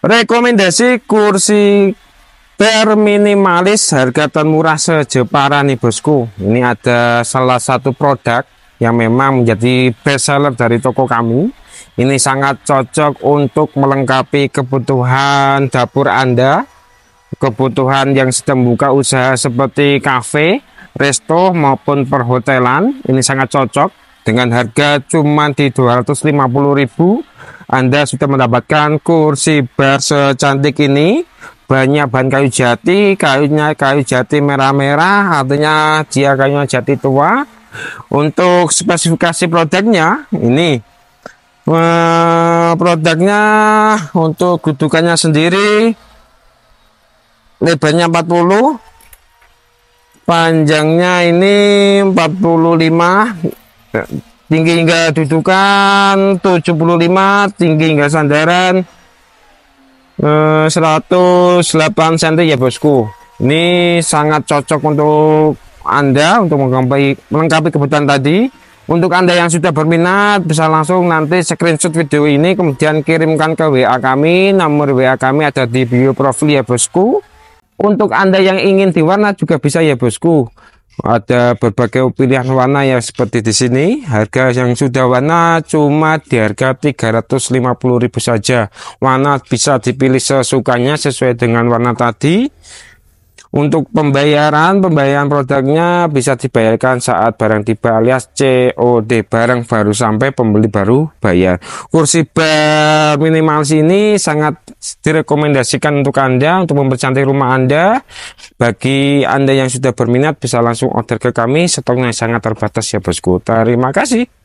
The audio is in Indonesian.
rekomendasi kursi terminimalis minimalis harga termurah sejepara nih bosku ini ada salah satu produk yang memang menjadi best seller dari toko kami ini sangat cocok untuk melengkapi kebutuhan dapur anda kebutuhan yang sedang buka usaha seperti kafe resto maupun perhotelan ini sangat cocok dengan harga cuma di 250 ribu anda sudah mendapatkan kursi bar secantik ini banyak bahan kayu jati kayunya kayu jati merah-merah artinya dia kayunya jati tua untuk spesifikasi produknya ini eh, produknya untuk gudukannya sendiri lebarnya 40 panjangnya ini 45 tinggi hingga dudukan 75 tinggi hingga sandaran 108 cm ya bosku ini sangat cocok untuk anda untuk melengkapi, melengkapi kebutuhan tadi untuk anda yang sudah berminat bisa langsung nanti screenshot video ini kemudian kirimkan ke WA kami nomor WA kami ada di bio profil ya bosku untuk anda yang ingin diwarna juga bisa ya bosku ada berbagai pilihan warna ya seperti di sini harga yang sudah warna cuma di harga 350.000 saja warna bisa dipilih sesukanya sesuai dengan warna tadi untuk pembayaran, pembayaran produknya bisa dibayarkan saat barang tiba alias COD, barang baru sampai pembeli baru bayar. Kursi bar minimal sini sangat direkomendasikan untuk Anda untuk mempercantik rumah Anda. Bagi Anda yang sudah berminat bisa langsung order ke kami, stoknya sangat terbatas ya bosku. Terima kasih.